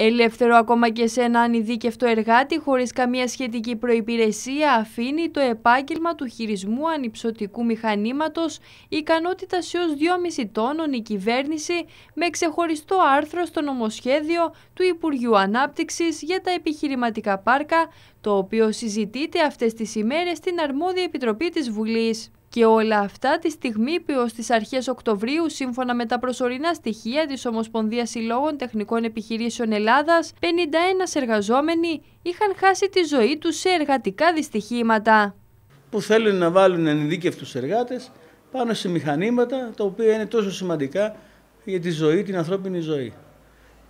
Ελεύθερο ακόμα και σε έναν ειδίκευτο εργάτη χωρίς καμία σχετική προϋπηρεσία αφήνει το επάγγελμα του χειρισμού ανυψωτικού μηχανήματος ικανότητας έως 2,5 τόνων η κυβέρνηση με ξεχωριστό άρθρο στο νομοσχέδιο του Υπουργείου Ανάπτυξης για τα επιχειρηματικά πάρκα το οποίο συζητείται αυτές τις ημέρες στην αρμόδια επιτροπή της Βουλής. Και όλα αυτά τη στιγμή που ως τις αρχές Οκτωβρίου, σύμφωνα με τα προσωρινά στοιχεία της Ομοσπονδίας Συλλόγων Τεχνικών Επιχειρήσεων Ελλάδας, 51 εργαζόμενοι είχαν χάσει τη ζωή τους σε εργατικά δυστυχήματα. Που θέλουν να βάλουν ενδίκευτους εργάτες πάνω σε μηχανήματα τα οποία είναι τόσο σημαντικά για τη ζωή, την ανθρώπινη ζωή.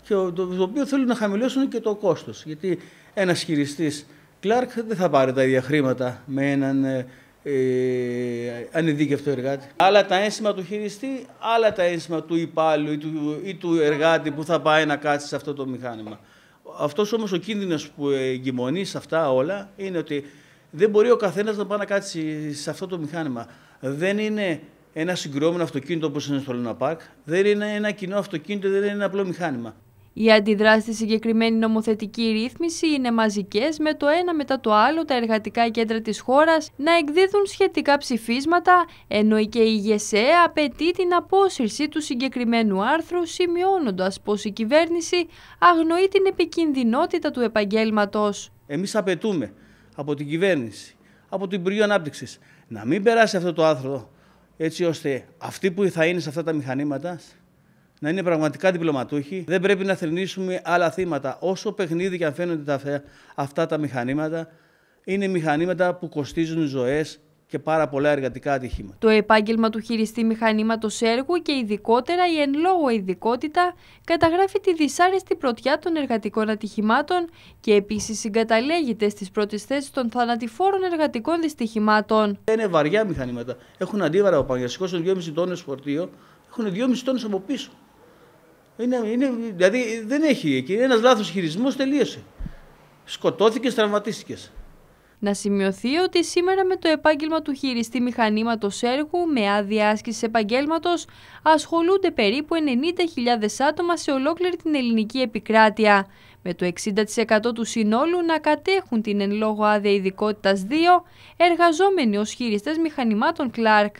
Και το οποίο θέλουν να χαμηλώσουν και το κόστος. Γιατί ένας χειριστής Κλάρκ δεν θα πάρει τα ίδια χρήματα με έναν ε, ε, ανειδίκευτο εργάτη. Άλλα τα ένσημα του χειριστή, άλλα τα ένσημα του υπάλληλου ή του, εργάτη που θα πάει να κάτσει σε αυτό το μηχάνημα. Αυτός όμως ο κίνδυνος που εγκυμονεί σε αυτά όλα είναι ότι δεν μπορεί ο καθένας να πάει να κάτσει σε αυτό το μηχάνημα. Δεν είναι ένα συγκρόμενο αυτοκίνητο όπως είναι στο Λούνα δεν είναι ένα κοινό αυτοκίνητο, δεν είναι ένα απλό μηχάνημα. Οι αντιδράσει στη συγκεκριμένη νομοθετική ρύθμιση είναι μαζικές, με το ένα μετά το άλλο τα εργατικά κέντρα της χώρας να εκδίδουν σχετικά ψηφίσματα, ενώ και η ΓΕΣΕ απαιτεί την απόσυρση του συγκεκριμένου άρθρου, σημειώνοντας πως η κυβέρνηση αγνοεί την επικινδυνότητα του επαγγέλματος. Εμείς απαιτούμε από την κυβέρνηση, από την Υπουργείο Ανάπτυξης, να μην περάσει αυτό το άρθρο, έτσι ώστε αυτοί που θα είναι σε αυτά τα μηχανήματα να είναι πραγματικά διπλωματούχοι. Δεν πρέπει να θρυνήσουμε άλλα θύματα. Όσο παιχνίδι και αν φαίνονται τα, αυτά τα μηχανήματα, είναι μηχανήματα που κοστίζουν ζωές και πάρα πολλά εργατικά ατυχήματα. Το επάγγελμα του χειριστή μηχανήματος έργου και ειδικότερα η εν λόγω ειδικότητα καταγράφει τη δυσάρεστη πρωτιά των εργατικών ατυχημάτων και επίσης συγκαταλέγεται στις πρώτες θέσεις των θανατηφόρων εργατικών δυστυχημάτων. Ε, είναι βαριά μηχανήματα. Έχουν αντίβαρα ο Παγιασικό 2,5 τόνες φορτίο, έχουν 2,5 τόνες από πίσω. Είναι, είναι, δηλαδή δεν έχει εκεί. Ένας λάθος χειρισμός τελείωσε. Σκοτώθηκες, τραυματίστηκες. Να σημειωθεί ότι σήμερα με το επάγγελμα του χειριστή μηχανήματος έργου με άδεια άσκησης επαγγέλματος ασχολούνται περίπου 90.000 άτομα σε ολόκληρη την ελληνική επικράτεια, με το 60% του συνόλου να κατέχουν την εν λόγω άδεια ειδικότητας 2 εργαζόμενοι ως χειριστές μηχανημάτων Κλάρκ.